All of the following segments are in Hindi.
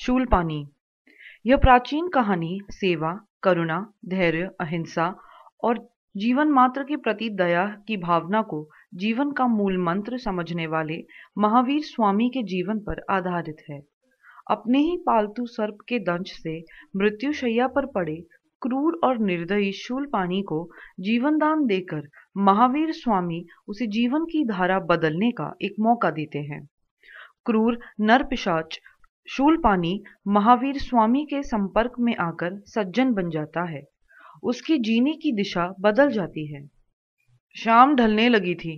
शूलपानी यह प्राचीन कहानी सेवा करुणा धैर्य अहिंसा और जीवन मात्र के प्रति दया की भावना को जीवन का मूल मंत्र समझने वाले महावीर स्वामी के जीवन पर आधारित है अपने ही पालतू सर्प के दंश से मृत्युशैया पर पड़े क्रूर और निर्दयी शूल पानी को जीवनदान देकर महावीर स्वामी उसे जीवन की धारा बदलने का एक मौका देते हैं क्रूर नरपिशाच शूलपानी महावीर स्वामी के संपर्क में आकर सज्जन बन जाता है उसकी जीने की दिशा बदल जाती है शाम ढलने लगी थी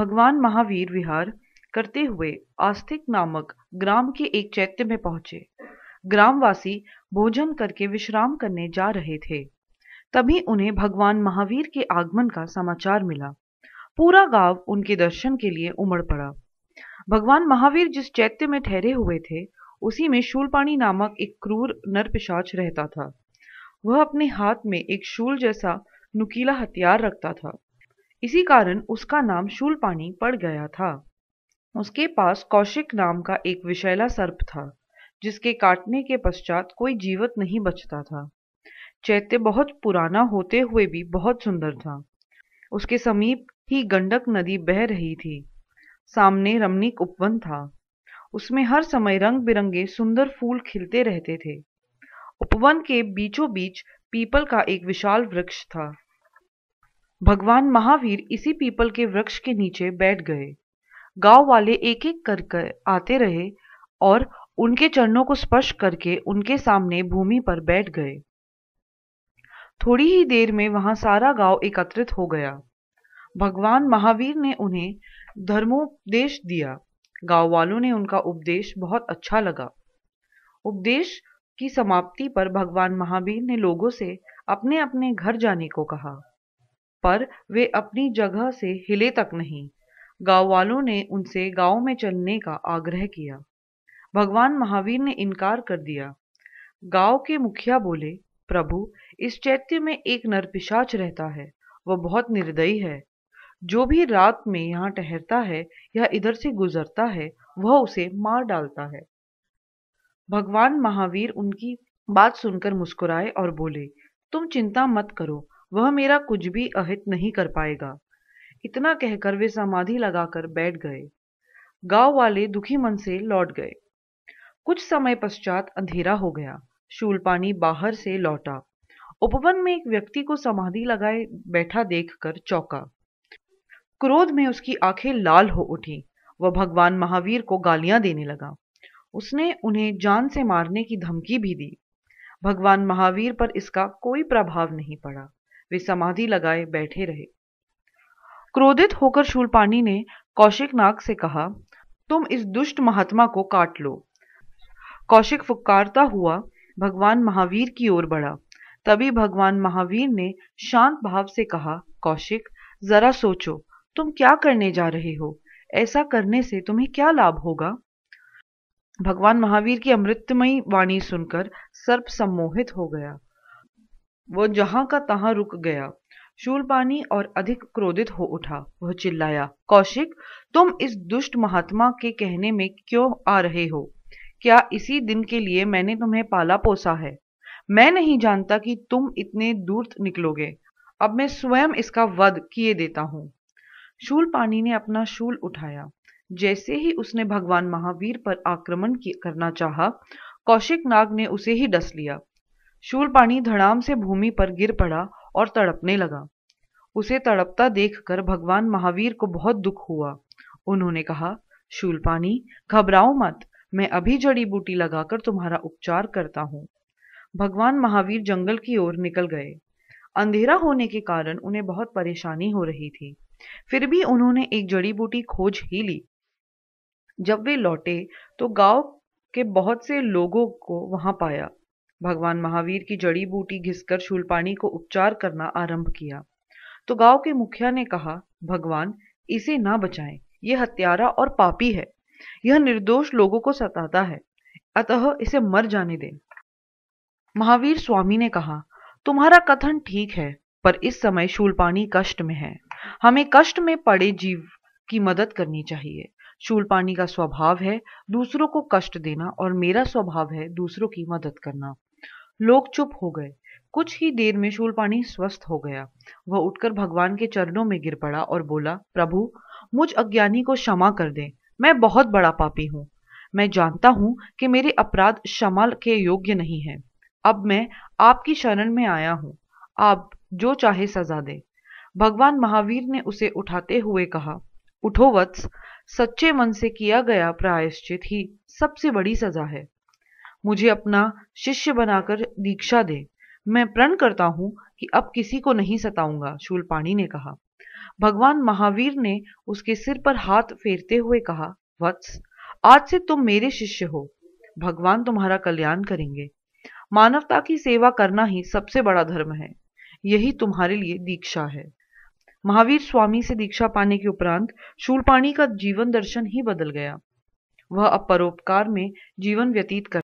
भगवान महावीर विहार करते हुए आस्तिक नामक ग्राम के एक चैत्य में पहुंचे ग्रामवासी भोजन करके विश्राम करने जा रहे थे तभी उन्हें भगवान महावीर के आगमन का समाचार मिला पूरा गांव उनके दर्शन के लिए उमड़ पड़ा भगवान महावीर जिस चैत्य में ठहरे हुए थे उसी में शूलपाणी नामक एक क्रूर नरपिशाच रहता था वह अपने हाथ में एक शूल जैसा नुकीला हथियार रखता था इसी कारण उसका नाम शूलपाणी पड़ गया था उसके पास कौशिक नाम का एक विशैला सर्प था जिसके काटने के पश्चात कोई जीवित नहीं बचता था चैत्य बहुत पुराना होते हुए भी बहुत सुंदर था उसके समीप ही गंडक नदी बह रही थी सामने रमणीक उपवन था उसमें हर समय रंग बिरंगे सुंदर फूल खिलते रहते थे उपवन के बीचों बीच पीपल का एक विशाल वृक्ष था भगवान महावीर इसी पीपल के वृक्ष के नीचे बैठ गए गांव वाले एक एक कर आते रहे और उनके चरणों को स्पर्श करके उनके सामने भूमि पर बैठ गए थोड़ी ही देर में वहां सारा गांव एकत्रित हो गया भगवान महावीर ने उन्हें धर्मोपदेश दिया गांव वालों ने उनका उपदेश बहुत अच्छा लगा उपदेश की समाप्ति पर भगवान महावीर ने लोगों से अपने अपने घर जाने को कहा पर वे अपनी जगह से हिले तक नहीं गांव वालों ने उनसे गांव में चलने का आग्रह किया भगवान महावीर ने इनकार कर दिया गांव के मुखिया बोले प्रभु इस चैत्य में एक नरपिशाच रहता है वह बहुत निर्दयी है जो भी रात में यहाँ ठहरता है या इधर से गुजरता है वह उसे मार डालता है भगवान महावीर उनकी बात सुनकर मुस्कुराए और बोले तुम चिंता मत करो वह मेरा कुछ भी अहित नहीं कर पाएगा इतना कहकर वे समाधि लगाकर बैठ गए गांव वाले दुखी मन से लौट गए कुछ समय पश्चात अंधेरा हो गया शूलपानी बाहर से लौटा उपवन में एक व्यक्ति को समाधि लगाए बैठा देखकर चौंका क्रोध में उसकी आंखें लाल हो उठी वह भगवान महावीर को गालियां देने लगा उसने उन्हें जान से मारने की धमकी भी दी भगवान महावीर पर इसका कोई प्रभाव नहीं पड़ा वे समाधि लगाए बैठे रहे क्रोधित होकर शूलपाणी ने कौशिक नाग से कहा तुम इस दुष्ट महात्मा को काट लो कौशिक फुकारता हुआ भगवान महावीर की ओर बढ़ा तभी भगवान महावीर ने शांत भाव से कहा कौशिक जरा सोचो तुम क्या करने जा रहे हो ऐसा करने से तुम्हें क्या लाभ होगा भगवान महावीर की अमृतमयी वाणी सुनकर सर्प सम्मोहित हो गया वो जहां का तहां रुक गया शूलपानी और अधिक क्रोधित हो उठा वह चिल्लाया कौशिक तुम इस दुष्ट महात्मा के कहने में क्यों आ रहे हो क्या इसी दिन के लिए मैंने तुम्हें पाला पोसा है मैं नहीं जानता कि तुम इतने दूर निकलोगे अब मैं स्वयं इसका वध किए देता हूं पानी ने अपना शूल उठाया जैसे ही उसने भगवान महावीर पर आक्रमण करना चाहा, कौशिक नाग ने उसे ही डस लिया पानी धड़ाम से भूमि पर गिर पड़ा और तड़पने लगा उसे तड़पता देखकर भगवान महावीर को बहुत दुख हुआ उन्होंने कहा पानी घबराओ मत मैं अभी जड़ी बूटी लगाकर तुम्हारा उपचार करता हूँ भगवान महावीर जंगल की ओर निकल गए अंधेरा होने के कारण उन्हें बहुत परेशानी हो रही थी फिर भी उन्होंने एक जड़ी बूटी खोज ही ली जब वे लौटे तो गांव के बहुत से लोगों को वहां पाया भगवान महावीर की जड़ी बूटी घिसकर शूलपाणी को उपचार करना आरंभ किया तो गांव के मुखिया ने कहा भगवान इसे ना बचाएं यह हत्यारा और पापी है यह निर्दोष लोगों को सताता है अतः इसे मर जाने दें महावीर स्वामी ने कहा तुम्हारा कथन ठीक है पर इस समय शूलपाणी कष्ट में है हमें कष्ट में पड़े जीव की मदद करनी चाहिए पानी का स्वभाव है दूसरों को कष्ट देना और मेरा स्वभाव है दूसरों की मदद करना लोग चुप हो गए कुछ ही देर में शूलपाणी स्वस्थ हो गया वह उठकर भगवान के चरणों में गिर पड़ा और बोला प्रभु मुझ अज्ञानी को क्षमा कर दे मैं बहुत बड़ा पापी हूँ मैं जानता हूँ कि मेरे अपराध क्षमा के योग्य नहीं है अब मैं आपकी शरण में आया हूँ आप जो चाहे सजा दे भगवान महावीर ने उसे उठाते हुए कहा उठो वत्स सच्चे मन से किया गया प्रायश्चित ही सबसे बड़ी सजा है मुझे अपना शिष्य बनाकर दीक्षा दे मैं प्रण करता हूं कि अब किसी को नहीं सताऊंगा शूलपाणी ने कहा भगवान महावीर ने उसके सिर पर हाथ फेरते हुए कहा वत्स आज से तुम मेरे शिष्य हो भगवान तुम्हारा कल्याण करेंगे मानवता की सेवा करना ही सबसे बड़ा धर्म है यही तुम्हारे लिए दीक्षा है महावीर स्वामी से दीक्षा पाने के उपरांत शूलपाणी का जीवन दर्शन ही बदल गया वह अब परोपकार में जीवन व्यतीत कर